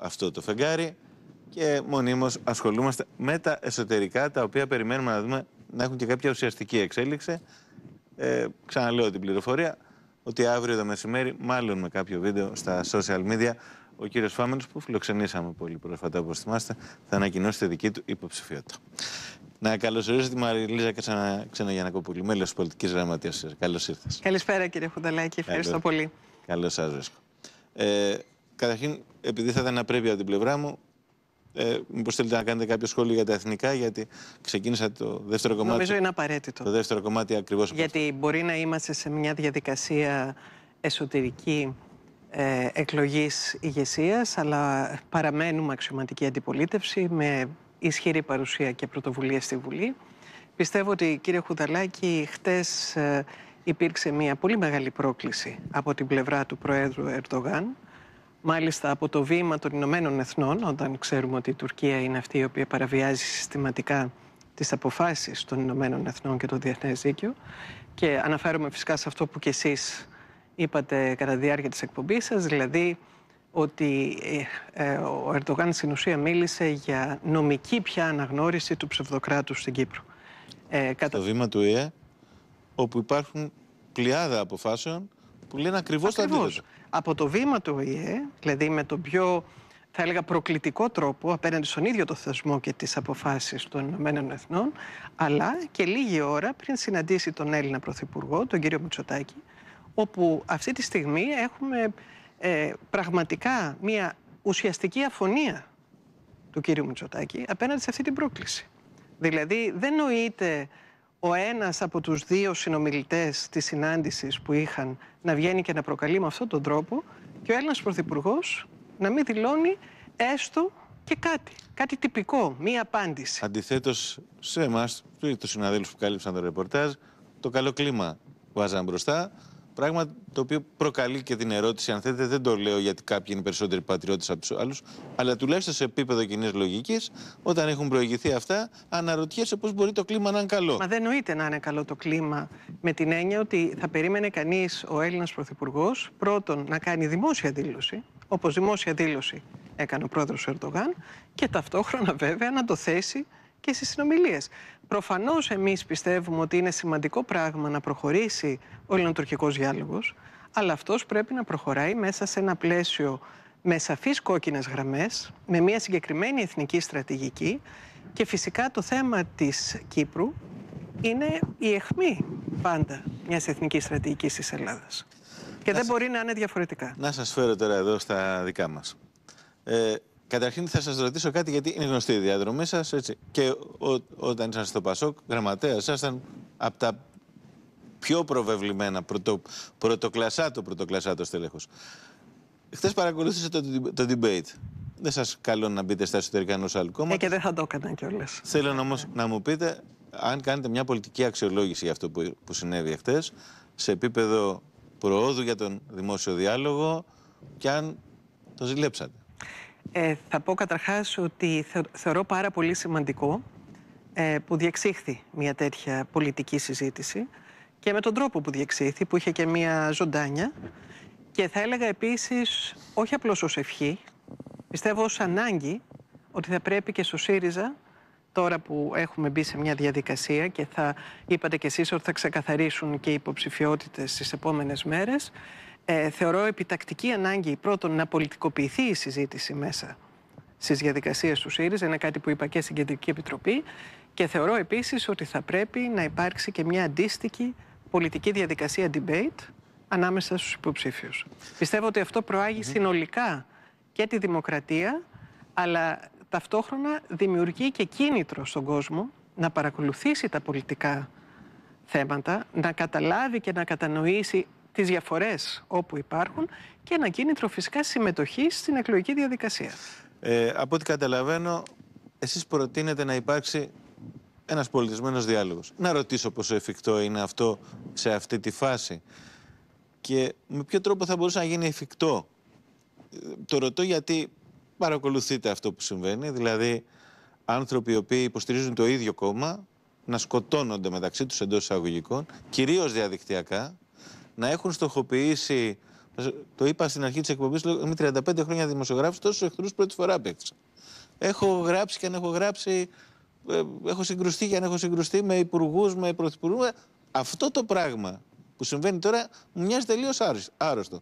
αυτό το φεγγάρι και μονίμως ασχολούμαστε με τα εσωτερικά τα οποία περιμένουμε να δούμε να έχουν και κάποια ουσιαστική εξέλιξη. Ε, ξαναλέω την πληροφορία ότι αύριο το μεσημέρι, μάλλον με κάποιο βίντεο στα social media, ο κύριος Φάμενος που φιλοξενήσαμε πολύ πρόσφατα όπως θυμάστε, θα ανακοινώσει τη δική του υποψηφιότητα. Να καλωσορίσω τη Μαριλίζα Ξανα... Ξαναγιανακοπούλη, μέλος της πολιτικής γραμματείας. Καλώς ήρθατε. Καλησπέρα, κύριε Χουνταλάκη. Ευχαριστώ Καλώς. πολύ. Καλώς σας βρίσκω. Ε, Καταρχήν, επειδή θα ήταν απρέπεια από την πλευρά μου, ε, Μήπως θέλετε να κάνετε κάποιο σχόλιο για τα εθνικά, γιατί ξεκίνησα το δεύτερο κομμάτι. Νομίζω είναι απαραίτητο. Το δεύτερο κομμάτι ακριβώς. Γιατί αυτό. μπορεί να είμαστε σε μια διαδικασία εσωτερική ε, εκλογής ηγεσίας, αλλά παραμένουμε αξιωματική αντιπολίτευση με ισχυρή παρουσία και πρωτοβουλία στη Βουλή. Πιστεύω ότι, κύριε Χουδαλάκη, χτες ε, υπήρξε μια πολύ μεγάλη πρόκληση από την πλευρά του Προέδρου Ερντογάν μάλιστα από το βήμα των Ηνωμένων Εθνών, όταν ξέρουμε ότι η Τουρκία είναι αυτή η οποία παραβιάζει συστηματικά τις αποφάσεις των Ηνωμένων Εθνών και το Διεθνές Δίκαιο. Και αναφέρομαι φυσικά σε αυτό που κι εσείς είπατε κατά τη διάρκεια της εκπομπής σας, δηλαδή ότι ε, ε, ο Ερντογάν στην ουσία μίλησε για νομική πια αναγνώριση του ψευδοκράτου στην Κύπρο. Ε, κατά... Στο βήμα του ΙΕ, όπου υπάρχουν πλειάδα αποφάσεων που λένε ακριβώς το αντίθετο. Από το βήμα του ΟΗΕ, δηλαδή με τον πιο θα έλεγα προκλητικό τρόπο απέναντι στον ίδιο το θεσμό και τις αποφάσεις των Ηνωμένων Εθνών, αλλά και λίγη ώρα πριν συναντήσει τον Έλληνα Πρωθυπουργό, τον κύριο Μητσοτάκη, όπου αυτή τη στιγμή έχουμε ε, πραγματικά μια ουσιαστική αφωνία του κύριου Μητσοτάκη απέναντι σε αυτή την πρόκληση. Δηλαδή δεν νοείται ο ένας από τους δύο συνομιλητές της συνάντησης που είχαν να βγαίνει και να προκαλεί με αυτόν τον τρόπο και ο Έλληνας Πρωθυπουργός να μην δηλώνει έστω και κάτι, κάτι τυπικό, μία απάντηση. Αντιθέτως σε εμάς, τους συναδέλφους που κάλυψαν το ρεπορτάζ, το καλό κλίμα βάζαν μπροστά, Πράγμα το οποίο προκαλεί και την ερώτηση, αν θέλετε, δεν το λέω γιατί κάποιοι είναι περισσότεροι πατριώτες από τους άλλους, αλλά τουλάχιστον σε επίπεδο κοινή λογικής, όταν έχουν προηγηθεί αυτά, αναρωτιέσαι πώς μπορεί το κλίμα να είναι καλό. Μα δεν νοείται να είναι καλό το κλίμα με την έννοια ότι θα περίμενε κανείς ο Έλληνας Πρωθυπουργός πρώτον να κάνει δημόσια δήλωση, όπως δημόσια δήλωση έκανε ο πρόεδρος Ερντογάν, και ταυτόχρονα βέβαια να το θέσει και στις συνομιλίες. Προφανώς εμείς πιστεύουμε ότι είναι σημαντικό πράγμα να προχωρήσει ο ελληνοτουρκικός διάλογος, αλλά αυτός πρέπει να προχωράει μέσα σε ένα πλαίσιο με σαφείς κόκκινες γραμμές, με μια συγκεκριμένη εθνική στρατηγική και φυσικά το θέμα της Κύπρου είναι η αιχμή πάντα μιας εθνικής στρατηγικής της Ελλάδας. Και δεν μπορεί να είναι διαφορετικά. Να σας φέρω τώρα εδώ στα δικά μας. Ε, Καταρχήν θα σας ρωτήσω κάτι, γιατί είναι γνωστή η διαδρομή σας. Και όταν ήσασταν στο Πασόκ, γραμματέας ήσασταν από τα πιο προβεβλημένα, πρωτο, πρωτοκλασάτο, πρωτοκλασάτος στελέχος. Χθες παρακολούθησε το, το debate. Δεν σας καλώ να μπείτε στα εσωτερικά ενός Ε, και δεν θα το έκανα κιόλας. Θέλω όμως να μου πείτε, αν κάνετε μια πολιτική αξιολόγηση για αυτό που, που συνέβη χθες, σε επίπεδο προόδου για τον δημόσιο διάλογο και αν το ζηλέψατε. Ε, θα πω καταρχάς ότι θεωρώ πάρα πολύ σημαντικό ε, που διεξήχθη μια τέτοια πολιτική συζήτηση και με τον τρόπο που διεξήχθη, που είχε και μια ζωντάνια και θα έλεγα επίσης όχι απλώς ως ευχή, πιστεύω ως ανάγκη ότι θα πρέπει και στο ΣΥΡΙΖΑ τώρα που έχουμε μπει σε μια διαδικασία και θα είπατε κι εσείς ότι θα ξεκαθαρίσουν και οι υποψηφιότητες στις επόμενες μέρες ε, θεωρώ επιτακτική ανάγκη πρώτον να πολιτικοποιηθεί η συζήτηση μέσα στις διαδικασίες του ΣΥΡΙΖΑ. Είναι κάτι που είπα και στην Κεντρική Επιτροπή. Και θεωρώ επίσης ότι θα πρέπει να υπάρξει και μια αντίστοιχη πολιτική διαδικασία debate ανάμεσα στους υποψήφιους. Πιστεύω ότι αυτό προάγει συνολικά και τη δημοκρατία, αλλά ταυτόχρονα δημιουργεί και κίνητρο στον κόσμο να παρακολουθήσει τα πολιτικά θέματα, να καταλάβει και να κατανοήσει τις διαφορές όπου υπάρχουν και ένα κίνητρο φυσικά συμμετοχή στην εκλογική διαδικασία. Ε, από ό,τι καταλαβαίνω, εσείς προτείνετε να υπάρξει ένας πολιτισμένος διάλογος. Να ρωτήσω πόσο εφικτό είναι αυτό σε αυτή τη φάση και με ποιο τρόπο θα μπορούσε να γίνει εφικτό. Το ρωτώ γιατί παρακολουθείτε αυτό που συμβαίνει, δηλαδή άνθρωποι οι οποίοι υποστηρίζουν το ίδιο κόμμα να σκοτώνονται μεταξύ τους εντός εισαγωγικών, κυρίως διαδικτυακά, να έχουν στοχοποιήσει. Το είπα στην αρχή της εκπομπής, με 35 χρόνια δημοσιογράφος, τόσους εχθρούς πρώτη φορά απέκτησα. Έχω γράψει και αν έχω γράψει. Ε, έχω συγκρουστεί και αν έχω συγκρουστεί με υπουργούς, με πρωθυπουργούς. Αυτό το πράγμα που συμβαίνει τώρα μου μοιάζει τελείως άρρωστο.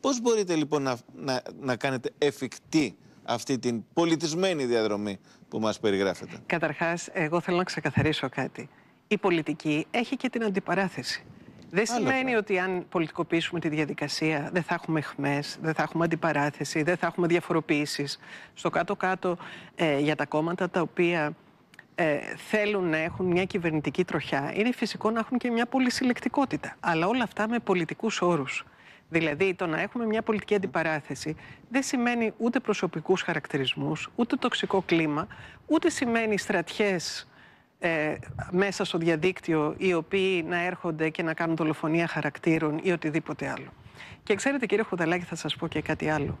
Πώς μπορείτε λοιπόν να, να, να κάνετε εφικτή αυτή την πολιτισμένη διαδρομή που μας περιγράφετε. Καταρχάς, εγώ θέλω να ξεκαθαρίσω κάτι. Η πολιτική έχει και την αντιπαράθεση. Δεν σημαίνει ότι αν πολιτικοποιήσουμε τη διαδικασία δεν θα έχουμε χμές, δεν θα έχουμε αντιπαράθεση, δεν θα έχουμε διαφοροποιήσει. Στο κάτω-κάτω ε, για τα κόμματα τα οποία ε, θέλουν να έχουν μια κυβερνητική τροχιά, είναι φυσικό να έχουν και μια πολυσυλλεκτικότητα. Αλλά όλα αυτά με πολιτικούς όρους. Δηλαδή, το να έχουμε μια πολιτική αντιπαράθεση δεν σημαίνει ούτε προσωπικούς χαρακτηρισμούς, ούτε τοξικό κλίμα, ούτε σημαίνει στρατιές ε, μέσα στο διαδίκτυο οι οποίοι να έρχονται και να κάνουν δολοφονία χαρακτήρων ή οτιδήποτε άλλο. Και ξέρετε κύριε Χουδαλάκη θα σας πω και κάτι άλλο.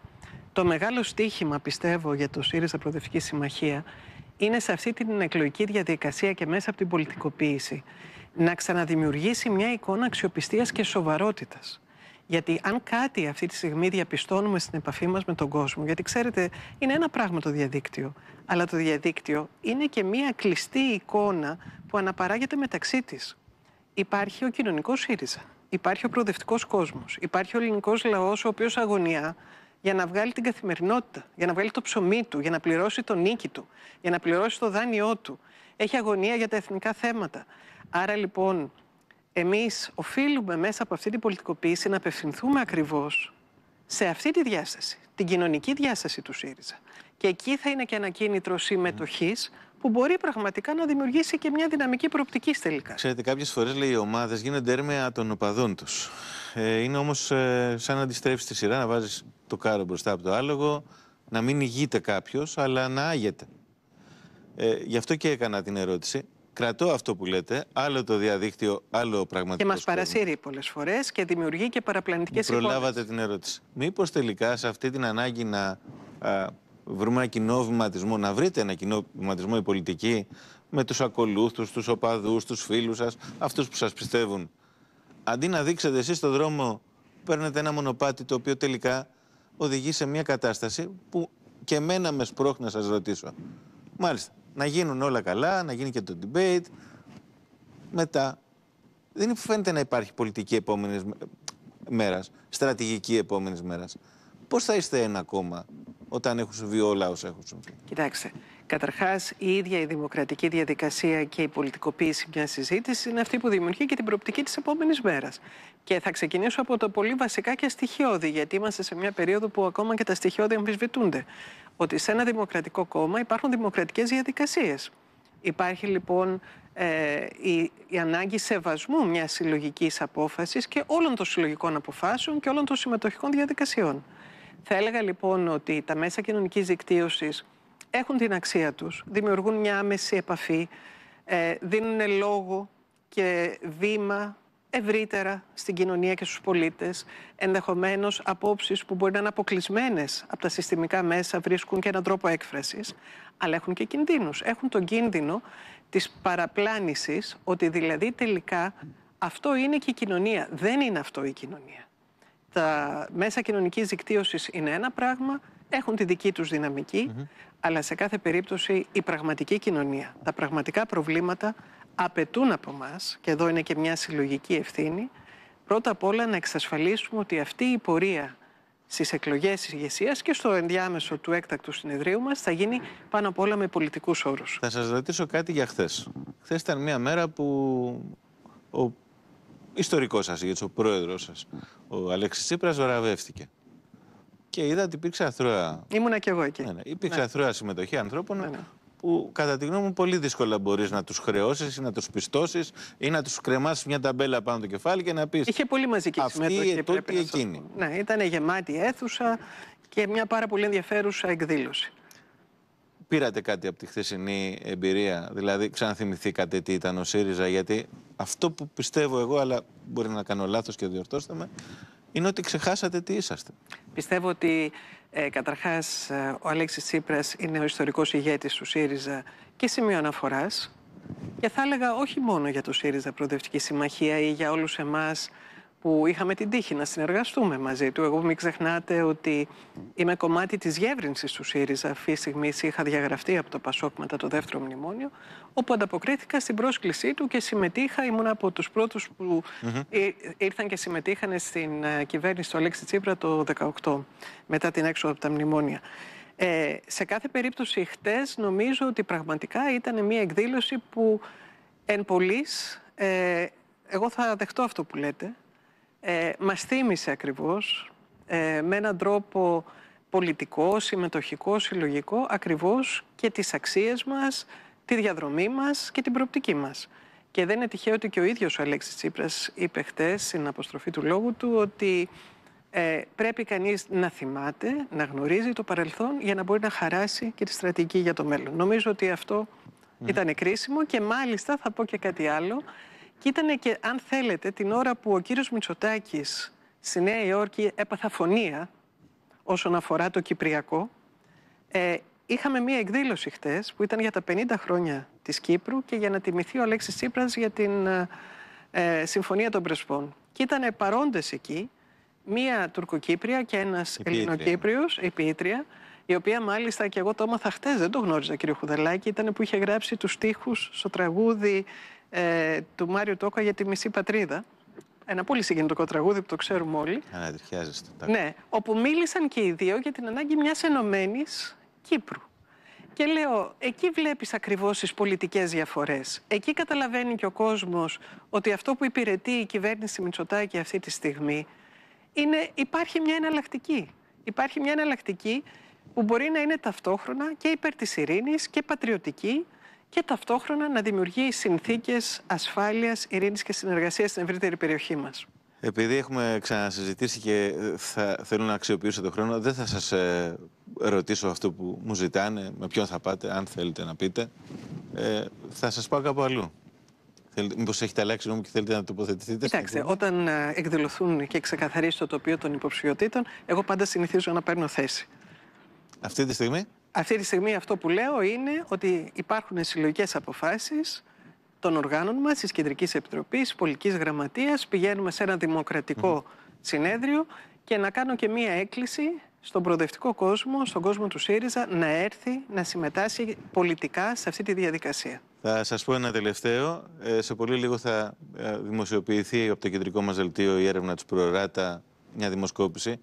Το μεγάλο στίχημα πιστεύω για το ΣΥΡΙΖΑ Προοδευτική Συμμαχία είναι σε αυτή την εκλογική διαδικασία και μέσα από την πολιτικοποίηση να ξαναδημιουργήσει μια εικόνα αξιοπιστίας και σοβαρότητας. Γιατί αν κάτι αυτή τη στιγμή διαπιστώνουμε στην επαφή μας με τον κόσμο, γιατί ξέρετε είναι ένα πράγμα το διαδίκτυο, αλλά το διαδίκτυο είναι και μία κλειστή εικόνα που αναπαράγεται μεταξύ της. Υπάρχει ο κοινωνικός ΣΥΡΙΖΑ, υπάρχει ο προοδευτικός κόσμος, υπάρχει ο ελληνικός λαός ο οποίος αγωνιά για να βγάλει την καθημερινότητα, για να βγάλει το ψωμί του, για να πληρώσει το νίκη του, για να πληρώσει το δάνειό του. Έχει αγωνία για τα εθνικά θέματα. Άρα λοιπόν εμείς οφείλουμε μέσα από αυτή την πολιτικοποίηση να απευθυνθούμε ακριβώς σε αυτή τη διάσταση, την κοινωνική διάσταση του ΣΥΡΙΖΑ. Και εκεί θα είναι και ένα κίνητρο συμμετοχής που μπορεί πραγματικά να δημιουργήσει και μια δυναμική προοπτική τελικά. Ξέρετε, κάποιες φορές λέει οι ομάδες γίνονται έρμεα των οπαδών τους. Ε, είναι όμως ε, σαν να αντιστρέψει τη σειρά, να βάζεις το κάρο μπροστά από το άλογο, να μην ηγείται κάποιος, αλλά να άγεται. Ε, γι' αυτό και έκανα την ερώτηση. Κρατώ αυτό που λέτε. Άλλο το διαδίκτυο, άλλο πραγματικός. Και μας παρασύρει πολλές φορές και δημιουργεί και παραπλανητικές εικόνε. Προλάβατε την ερώτηση. Μήπως τελικά σε αυτή την ανάγκη να βρούμε ένα κοινό βηματισμό, να βρείτε ένα κοινό βηματισμό η πολιτική με τους ακολούθους, τους οπαδούς, τους φίλους σας, αυτούς που σας πιστεύουν. Αντί να δείξετε εσείς τον δρόμο, παίρνετε ένα μονοπάτι το οποίο τελικά οδηγεί σε μια κατάσταση που και εμένα με σπρώχνει να σας ρωτήσω. Μάλιστα να γίνουν όλα καλά, να γίνει και το debate. Μετά, δεν φαίνεται να υπάρχει πολιτική επόμενης μέρας, στρατηγική επόμενης μέρας. Πώς θα είστε ένα κόμμα όταν έχουν συμβεί όλα όσα έχουν συμβεί. Κοιτάξτε, καταρχάς η ίδια η δημοκρατική διαδικασία και η πολιτικοποίηση μιας συζήτησης είναι αυτή που δημιουργεί και την προοπτική της επόμενης μέρας. Και θα ξεκινήσω από το πολύ βασικά και στοιχειώδη, γιατί είμαστε σε μια περίοδο που ακόμα και τα στοιχειώδη αμφισβητούνται ότι σε ένα δημοκρατικό κόμμα υπάρχουν δημοκρατικές διαδικασίες. Υπάρχει λοιπόν ε, η, η ανάγκη σεβασμού μιας συλλογικής απόφασης και όλων των συλλογικών αποφάσεων και όλων των συμμετοχικών διαδικασιών. Θα έλεγα λοιπόν ότι τα μέσα κοινωνικής δικτύωσης έχουν την αξία τους, δημιουργούν μια άμεση επαφή, ε, δίνουν λόγο και βήμα ευρύτερα στην κοινωνία και στους πολίτες. Ενδεχομένως απόψεις που μπορεί να είναι αποκλεισμένες από τα συστημικά μέσα βρίσκουν και έναν τρόπο έκφρασης, αλλά έχουν και κινδύνους. Έχουν τον κίνδυνο της παραπλάνησης, ότι δηλαδή τελικά αυτό είναι και η κοινωνία. Δεν είναι αυτό η κοινωνία. Τα μέσα κοινωνικής δικτύωσης είναι ένα πράγμα, έχουν τη δική τους δυναμικη αλλά σε κάθε περίπτωση η πραγματική κοινωνία, τα πραγματικά προβλήματα απαιτούν από εμά, και εδώ είναι και μια συλλογική ευθύνη, πρώτα απ' όλα να εξασφαλίσουμε ότι αυτή η πορεία στις εκλογές της ηγεσίας και στο ενδιάμεσο του έκτακτου συνεδρίου μας θα γίνει πάνω απ' όλα με πολιτικούς όρους. Θα σας ρωτήσω κάτι για χθες. Χθες ήταν μια μέρα που ο ιστορικός σας ο πρόεδρος σας, ο Αλέξης Τσίπρας, βραβεύτηκε. Και είδα ότι υπήρξε αθρώα. Ήμουνα κι εγώ εκεί. Ναι, ναι. Υπήρξε ναι. αθρώα συμμετοχή ανθρώπων ναι. ναι που κατά τη γνώμη μου πολύ δύσκολα μπορείς να τους χρεώσεις ή να τους πιστώσεις ή να τους κρεμάσεις μια ταμπέλα πάνω το κεφάλι και να πεις. Είχε πολύ μαζική συμμετοχή. Αυτή εκείνη. Να, ναι, ήταν γεμάτη αίθουσα και μια πάρα πολύ ενδιαφέρουσα εκδήλωση. Πήρατε κάτι από τη χθεσινή εμπειρία, δηλαδή ξαναθυμηθήκατε τι ήταν ο ΣΥΡΙΖΑ, γιατί αυτό που πιστεύω εγώ, αλλά μπορεί να κάνω λάθος και διορθώστε με, είναι ότι ξεχάσατε τι είσαστε. Πιστεύω ότι ε, καταρχάς, ε, ο Αλέξης Τσίπρας είναι ο ιστορικός ηγέτης του ΣΥΡΙΖΑ και σημείο αναφοράς. Και θα έλεγα όχι μόνο για το ΣΥΡΙΖΑ Προοδευτική Συμμαχία ή για όλους εμάς που είχαμε την τύχη να συνεργαστούμε μαζί του. Εγώ μην ξεχνάτε ότι είμαι κομμάτι της γεύρυνσης του ΣΥΡΙΖΑ. Αυτή τη στιγμή είχα διαγραφτεί από το ΠΑΣΟΚ μετά το δεύτερο μνημόνιο, όπου ανταποκρίθηκα στην πρόσκλησή του και συμμετείχα. Ήμουν από τους πρώτους που ήρθαν και συμμετείχαν στην ε, κυβέρνηση του Αλέξη Τσίπρα το 2018, μετά την έξοδο από τα μνημόνια. Ε, σε κάθε περίπτωση, χτες νομίζω ότι πραγματικά ήταν μια εκδήλωση που εν πολλής, ε, εγώ θα δεχτώ αυτό που λέτε, ε, μας θύμισε ακριβώς ε, με έναν τρόπο πολιτικό, συμμετοχικό, συλλογικό ακριβώς και τις αξίες μας, τη διαδρομή μας και την προοπτική μας. Και δεν είναι τυχαίο ότι και ο ίδιος ο Αλέξης Τσίπρας είπε χτες στην αποστροφή του λόγου του ότι ε, πρέπει κανείς να θυμάται, να γνωρίζει το παρελθόν για να μπορεί να χαράσει και τη στρατηγική για το μέλλον. Νομίζω ότι αυτό ναι. ήταν κρίσιμο και μάλιστα θα πω και κάτι άλλο. Και ήταν και, αν θέλετε, την ώρα που ο κύριος Μητσοτάκης στη Νέα Υόρκη έπαθα φωνία όσον αφορά το Κυπριακό. Ε, είχαμε μία εκδήλωση χτες που ήταν για τα 50 χρόνια της Κύπρου και για να τιμηθεί ο Αλέξης Τσίπρας για την ε, Συμφωνία των Πρεσπών. Και ήταν παρόντες εκεί μία Τουρκοκύπρια και ένας Ελληνοκύπριος, η Πίτρια, η οποία μάλιστα και εγώ το έμαθα χτες, δεν το γνώριζα κύριο Χουδελάκη, ήταν που είχε γράψει τους στίχους στο τραγούδι ε, του Μάριου Τόκα για τη μισή πατρίδα. Ένα πολύ συγκινητικό τραγούδι που το ξέρουμε όλοι. Ναι, όπου μίλησαν και οι δύο για την ανάγκη μιας ενωμένης Κύπρου. Και λέω, εκεί βλέπεις ακριβώς τις πολιτικές διαφορές. Εκεί καταλαβαίνει και ο κόσμος ότι αυτό που υπηρετεί η κυβέρνηση Μητσοτάκη αυτή τη στιγμή είναι, υπάρχει μια εναλλακτική. Υπάρχει μια εναλλακτική που μπορεί να είναι ταυτόχρονα και υπέρ της ειρήνης και πατριωτική και ταυτόχρονα να δημιουργεί συνθήκες ασφάλειας ειρήνης και συνεργασίας στην ευρύτερη περιοχή μας. Επειδή έχουμε ξανασυζητήσει και ε, θα θέλω να αξιοποιήσω τον χρόνο, δεν θα σας ε, ρωτήσω αυτό που μου ζητάνε, με ποιον θα πάτε, αν θέλετε να πείτε. Ε, θα σας πάω κάπου αλλού. Μήπως έχετε αλλάξει νόμο και θέλετε να τοποθετηθείτε. Κοιτάξτε, όταν ε, εκδηλωθούν και ξεκαθαρίσει το τοπίο των υποψηφιωτήτων, εγώ πάντα συνηθίζω να παίρνω θέση. Αυτή τη στιγμή. Αυτή τη στιγμή αυτό που λέω είναι ότι υπάρχουν συλλογικές αποφάσεις των οργάνων μας, της Κεντρικής Επιτροπής, Πολιτικής Γραμματείας. Πηγαίνουμε σε ένα συνέδριο και να κάνω και μία έκκληση στον προοδευτικό κόσμο, στον κόσμο του ΣΥΡΙΖΑ, να έρθει να συμμετάσχει πολιτικά σε αυτή τη διαδικασία. Θα σας πω ένα τελευταίο. Ε, σε πολύ λίγο θα ε, δημοσιοποιηθεί από το κεντρικό μας δελτίο η έρευνα της Προεράτα, μια δημοσκόπηση.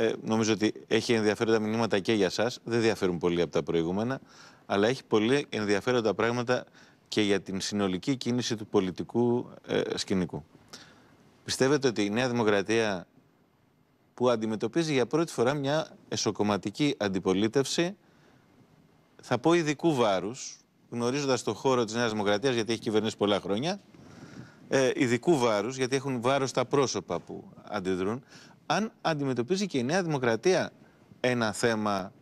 Ε, νομίζω ότι έχει ενδιαφέροντα μηνύματα και για εσά. Δεν διαφέρουν πολύ από τα προηγούμενα. Αλλά έχει πολύ ενδιαφέροντα πράγματα και για την συνολική κίνηση του πολιτικού ε, σκηνικού. Πιστεύετε ότι η Νέα Δημοκρατία που αντιμετωπίζει για πρώτη φορά μια εσωκομματική αντιπολίτευση, θα πω ειδικού βάρους, γνωρίζοντας το χώρο της Νέας Δημοκρατίας, γιατί έχει κυβερνήσει πολλά χρόνια, ε, ειδικού βάρους, γιατί έχουν βάρος τα πρόσωπα που αντιδρούν, αν αντιμετωπίζει και η Νέα Δημοκρατία ένα θέμα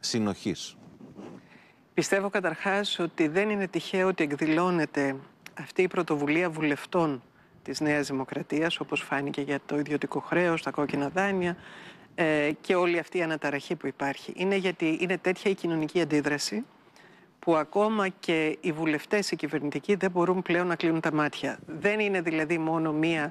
συνοχής. Πιστεύω καταρχάς ότι δεν είναι τυχαίο ότι εκδηλώνεται αυτή η πρωτοβουλία βουλευτών της Νέας Δημοκρατίας, όπως φάνηκε για το ιδιωτικό χρέος, τα κόκκινα δάνεια ε, και όλη αυτή η αναταραχή που υπάρχει. Είναι γιατί είναι τέτοια η κοινωνική αντίδραση που ακόμα και οι βουλευτές οι κυβερνητικοί δεν μπορούν πλέον να κλείνουν τα μάτια. Δεν είναι δηλαδή μόνο μία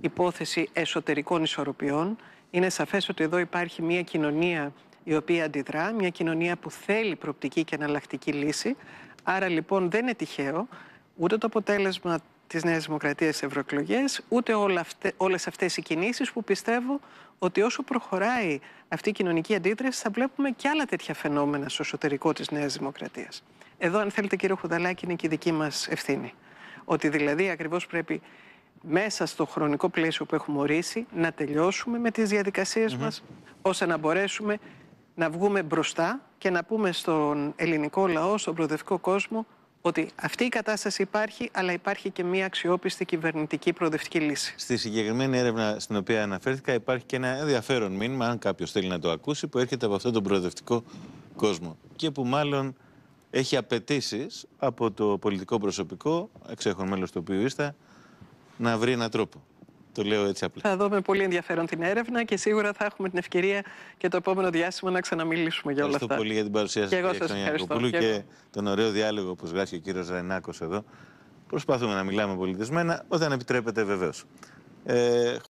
υπόθεση εσωτερικών ισορροπιών. Είναι σαφές ότι εδώ υπάρχει μια κοινωνία η οποία αντιδρά, μια κοινωνία που θέλει προπτική και εναλλακτική λύση. Άρα λοιπόν δεν είναι τυχαίο ούτε το αποτέλεσμα της Νέας Δημοκρατίας σε ευρωεκλογές, ούτε όλα αυτέ, όλες αυτές οι κινήσεις που πιστεύω ότι όσο προχωράει αυτή η κοινωνική αντίδραση θα βλέπουμε και άλλα τέτοια φαινόμενα στο εσωτερικό της Νέας Δημοκρατίας. Εδώ αν θέλετε κύριο Χουδαλάκη είναι και η δική μας ευθύνη. Ότι δηλαδή ακριβώς πρέπει μέσα στο χρονικό πλαίσιο που έχουμε ορίσει να τελειώσουμε με τις διαδικασίες mm μας ώστε να μπορέσουμε να βγούμε μπροστά και να πούμε στον ελληνικό λαό, στον προοδευτικό κόσμο ότι αυτή η κατάσταση υπάρχει, αλλά υπάρχει και μια αξιόπιστη κυβερνητική προοδευτική λύση. Στη συγκεκριμένη έρευνα στην οποία αναφέρθηκα, υπάρχει και ένα ενδιαφέρον μήνυμα, αν κάποιος θέλει να το ακούσει, που έρχεται από αυτόν τον προοδευτικό κόσμο. Και που μάλλον έχει απαιτήσεις από το πολιτικό προσωπικό, εξέχον μέλος του οποίου είστε, να βρει έναν τρόπο. Το λέω έτσι απλά. Θα δούμε πολύ ενδιαφέρον την έρευνα και σίγουρα θα έχουμε την ευκαιρία και το επόμενο διάστημα να ξαναμιλήσουμε για όλα αυτά. Ευχαριστώ πολύ για την παρουσία σα, κύριε σας και, τον ωραίο διάλογο, που γράφει ο κύριος Ρενάκο εδώ. Προσπαθούμε να μιλάμε πολιτισμένα, όταν επιτρέπεται βεβαίως. Ε,